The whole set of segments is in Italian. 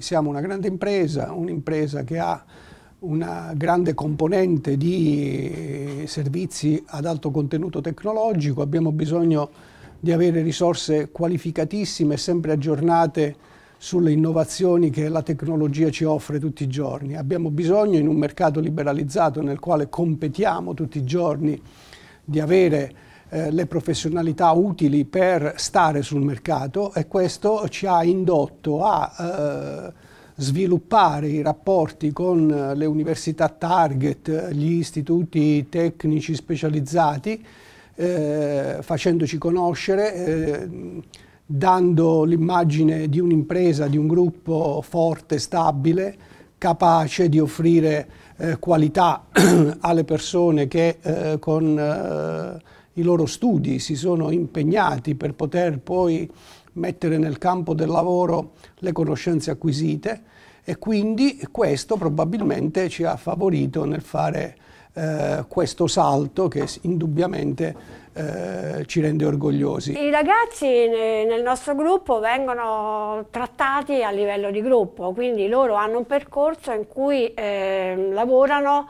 Siamo una grande impresa, un'impresa che ha una grande componente di eh, servizi ad alto contenuto tecnologico, abbiamo bisogno di avere risorse qualificatissime e sempre aggiornate sulle innovazioni che la tecnologia ci offre tutti i giorni. Abbiamo bisogno in un mercato liberalizzato nel quale competiamo tutti i giorni di avere eh, le professionalità utili per stare sul mercato e questo ci ha indotto a eh, sviluppare i rapporti con le università target, gli istituti tecnici specializzati, eh, facendoci conoscere, eh, dando l'immagine di un'impresa, di un gruppo forte, stabile, capace di offrire eh, qualità alle persone che eh, con i loro studi, si sono impegnati per poter poi mettere nel campo del lavoro le conoscenze acquisite e quindi questo probabilmente ci ha favorito nel fare eh, questo salto che indubbiamente eh, ci rende orgogliosi. I ragazzi nel nostro gruppo vengono trattati a livello di gruppo, quindi loro hanno un percorso in cui ehm, eh, lavorano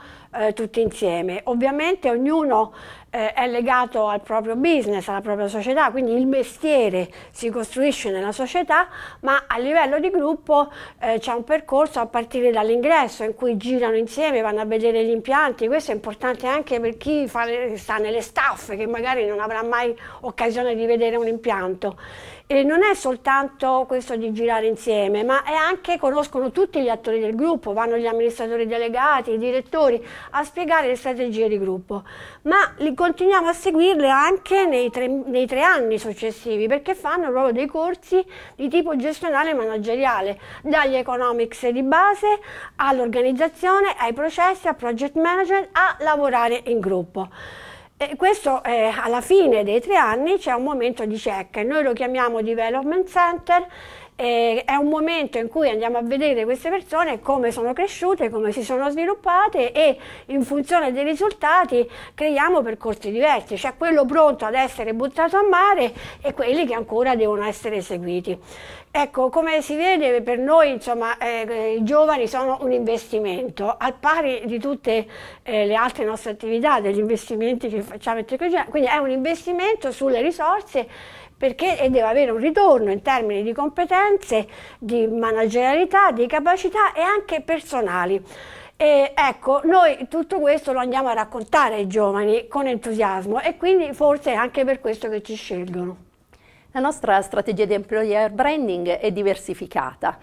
tutti insieme. Ovviamente ognuno eh, è legato al proprio business, alla propria società, quindi il mestiere si costruisce nella società, ma a livello di gruppo eh, c'è un percorso a partire dall'ingresso in cui girano insieme, vanno a vedere gli impianti, questo è importante anche per chi fa, sta nelle staff che magari non avrà mai occasione di vedere un impianto. E non è soltanto questo di girare insieme, ma è anche conoscono tutti gli attori del gruppo, vanno gli amministratori delegati, i direttori a spiegare le strategie di gruppo. Ma continuiamo a seguirle anche nei tre, nei tre anni successivi perché fanno proprio dei corsi di tipo gestionale e manageriale, dagli economics di base all'organizzazione, ai processi, al project management, a lavorare in gruppo. E questo eh, alla fine dei tre anni c'è un momento di check, noi lo chiamiamo development center e è un momento in cui andiamo a vedere queste persone come sono cresciute, come si sono sviluppate e in funzione dei risultati creiamo percorsi diversi, cioè quello pronto ad essere buttato a mare e quelli che ancora devono essere eseguiti. Ecco, come si vede per noi insomma, eh, i giovani sono un investimento, al pari di tutte eh, le altre nostre attività, degli investimenti che facciamo, quindi è un investimento sulle risorse perché deve avere un ritorno in termini di competenze, di managerialità, di capacità e anche personali. E ecco, noi tutto questo lo andiamo a raccontare ai giovani con entusiasmo e quindi forse è anche per questo che ci scelgono. La nostra strategia di employer branding è diversificata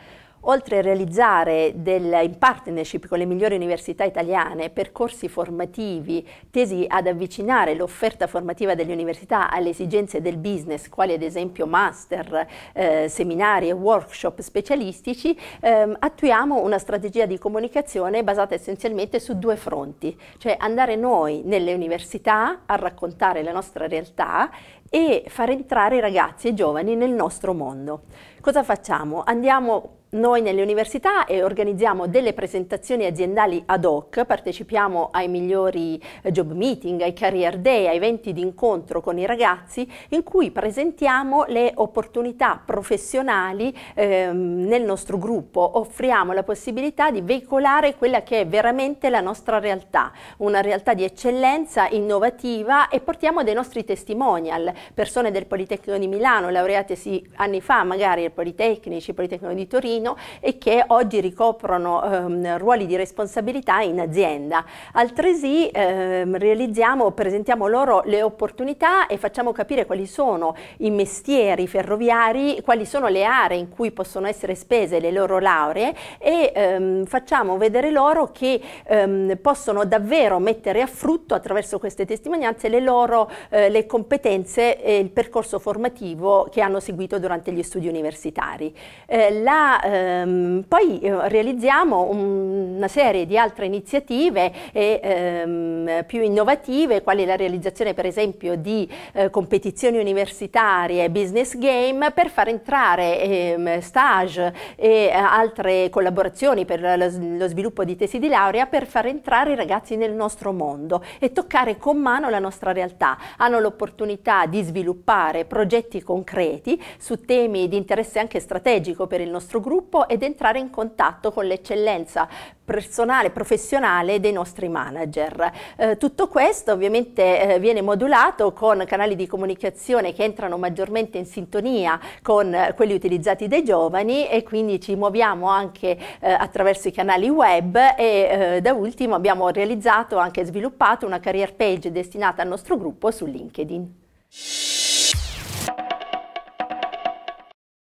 oltre a realizzare del, in partnership con le migliori università italiane percorsi formativi tesi ad avvicinare l'offerta formativa delle università alle esigenze del business, quali ad esempio master, eh, seminari e workshop specialistici, ehm, attuiamo una strategia di comunicazione basata essenzialmente su due fronti, cioè andare noi nelle università a raccontare la nostra realtà e far entrare i ragazzi e i giovani nel nostro mondo. Cosa facciamo? Andiamo noi nelle università eh, organizziamo delle presentazioni aziendali ad hoc, partecipiamo ai migliori eh, job meeting, ai career day, ai eventi di incontro con i ragazzi in cui presentiamo le opportunità professionali eh, nel nostro gruppo, offriamo la possibilità di veicolare quella che è veramente la nostra realtà, una realtà di eccellenza innovativa e portiamo dei nostri testimonial, persone del Politecnico di Milano, laureatesi anni fa magari al Politecnici, Politecnico di Torino, cittadino e che oggi ricoprono ehm, ruoli di responsabilità in azienda. Altresì ehm, realizziamo, presentiamo loro le opportunità e facciamo capire quali sono i mestieri ferroviari, quali sono le aree in cui possono essere spese le loro lauree e ehm, facciamo vedere loro che ehm, possono davvero mettere a frutto attraverso queste testimonianze le loro eh, le competenze e il percorso formativo che hanno seguito durante gli studi universitari. Eh, la ehm, poi eh, realizziamo un, una serie di altre iniziative e, ehm, più innovative, quali la realizzazione per esempio di eh, competizioni universitarie, business game, per far entrare ehm, stage e eh, altre collaborazioni per lo, lo sviluppo di tesi di laurea, per far entrare i ragazzi nel nostro mondo e toccare con mano la nostra realtà. Hanno l'opportunità di sviluppare progetti concreti su temi di interesse anche strategico per il nostro gruppo gruppo ed entrare in contatto con l'eccellenza personale, professionale dei nostri manager. Eh, tutto questo ovviamente eh, viene modulato con canali di comunicazione che entrano maggiormente in sintonia con eh, quelli utilizzati dai giovani e quindi ci muoviamo anche eh, attraverso i canali web e eh, da ultimo abbiamo realizzato anche sviluppato una career page destinata al nostro gruppo su LinkedIn.